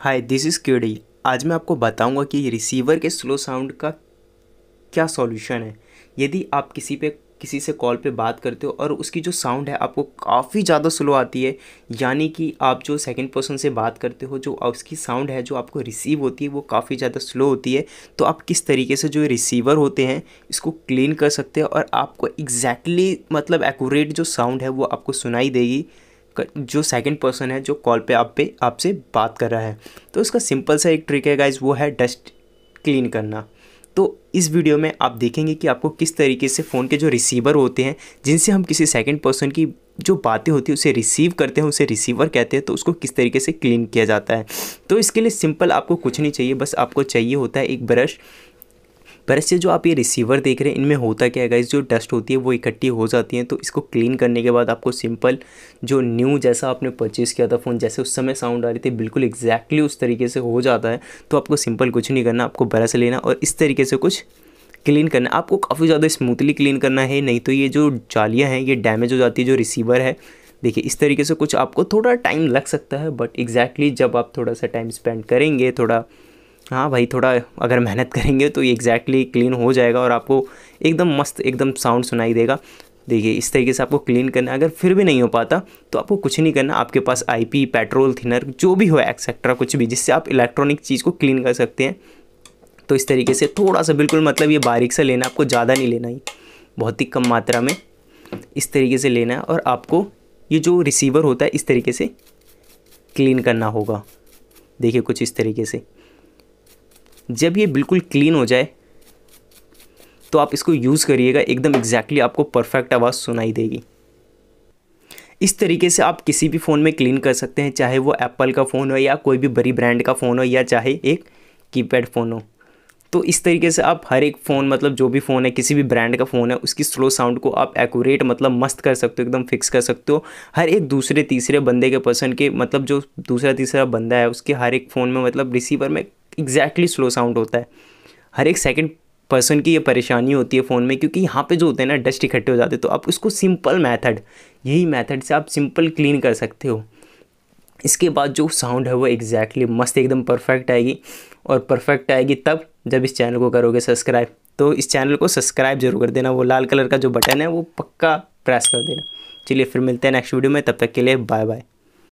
hi this is QD आज मैं आपको बताऊंगा कि रिसीवर के स्लो साउंड का क्या सॉल्यूशन है यदि आप किसी पे किसी से कॉल पे बात करते हो और उसकी जो साउंड है आपको काफ़ी ज़्यादा स्लो आती है यानी कि आप जो सेकंड पर्सन से बात करते हो जो उसकी साउंड है जो आपको रिसीव होती है वो काफ़ी ज़्यादा स्लो होती है तो आप किस तरीके से जो रिसीवर होते हैं इसको क्लीन कर सकते हैं और आपको एग्जैक्टली exactly, मतलब एक्यूरेट जो साउंड है वो आपको सुनाई देगी जो सेकंड पर्सन है जो कॉल पे आप पे आपसे बात कर रहा है तो इसका सिंपल सा एक ट्रिक है गाइज वो है डस्ट क्लीन करना तो इस वीडियो में आप देखेंगे कि आपको किस तरीके से फ़ोन के जो रिसीवर होते हैं जिनसे हम किसी सेकंड पर्सन की जो बातें होती है उसे रिसीव करते हैं उसे रिसीवर कहते हैं तो उसको किस तरीके से क्लीन किया जाता है तो इसके लिए सिंपल आपको कुछ नहीं चाहिए बस आपको चाहिए होता है एक ब्रश ऐसे जो आप ये रिसीवर देख रहे हैं इनमें होता क्या है गाइज़ जो डस्ट होती है वो इकट्ठी हो जाती है तो इसको क्लीन करने के बाद आपको सिंपल जो न्यू जैसा आपने परचेज़ किया था फ़ोन जैसे उस समय साउंड आ रही थी बिल्कुल एग्जैक्टली उस तरीके से हो जाता है तो आपको सिंपल कुछ नहीं करना आपको ब्रश लेना और इस तरीके से कुछ क्लीन करना आपको काफ़ी ज़्यादा स्मूथली क्लीन करना है नहीं तो ये जो जालियाँ हैं ये डैमेज हो जाती है जो रिसीवर है देखिए इस तरीके से कुछ आपको थोड़ा टाइम लग सकता है बट एग्जैक्टली exactly जब आप थोड़ा सा टाइम स्पेंड करेंगे थोड़ा हाँ भाई थोड़ा अगर मेहनत करेंगे तो ये एग्जैक्टली क्लीन हो जाएगा और आपको एकदम मस्त एकदम साउंड सुनाई देगा देखिए इस तरीके से आपको क्लीन करना अगर फिर भी नहीं हो पाता तो आपको कुछ नहीं करना आपके पास आईपी पेट्रोल थिनर जो भी हो एक्सेट्रा कुछ भी जिससे आप इलेक्ट्रॉनिक चीज़ को क्लीन कर सकते हैं तो इस तरीके से थोड़ा सा बिल्कुल मतलब ये बारीक सा लेना आपको ज़्यादा नहीं लेना ही बहुत ही कम मात्रा में इस तरीके से लेना है और आपको ये जो रिसीवर होता है इस तरीके से क्लीन करना होगा देखिए कुछ इस तरीके से जब ये बिल्कुल क्लीन हो जाए तो आप इसको यूज़ करिएगा एकदम एग्जैक्टली आपको परफेक्ट आवाज़ सुनाई देगी इस तरीके से आप किसी भी फ़ोन में क्लीन कर सकते हैं चाहे वो एप्पल का फ़ोन हो या कोई भी बड़ी ब्रांड का फ़ोन हो या चाहे एक कीपैड फ़ोन हो तो इस तरीके से आप हर एक फ़ोन मतलब जो भी फ़ोन है किसी भी ब्रांड का फ़ोन है उसकी स्लो साउंड को आप एक्यूरेट मतलब मस्त कर सकते हो एकदम फिक्स कर सकते हो हर एक दूसरे तीसरे बंदे के पर्सन के मतलब जो दूसरा तीसरा बंदा है उसके हर एक फ़ोन में मतलब रिसीवर में एग्जैक्टली स्लो साउंड होता है हर एक सेकेंड पर्सन की ये परेशानी होती है फ़ोन में क्योंकि यहाँ पे जो होते हैं ना डस्ट इकट्ठे हो जाते हैं तो आप उसको सिंपल मेथड यही मेथड से आप सिंपल क्लीन कर सकते हो इसके बाद जो साउंड है वो एग्जैक्टली मस्त एकदम परफेक्ट आएगी और परफेक्ट आएगी तब जब इस चैनल को करोगे सब्सक्राइब तो इस चैनल को सब्सक्राइब जरूर कर देना वो लाल कलर का जो बटन है वो पक्का प्रेस कर देना चलिए फिर मिलते हैं नेक्स्ट वीडियो में तब तक के लिए बाय बाय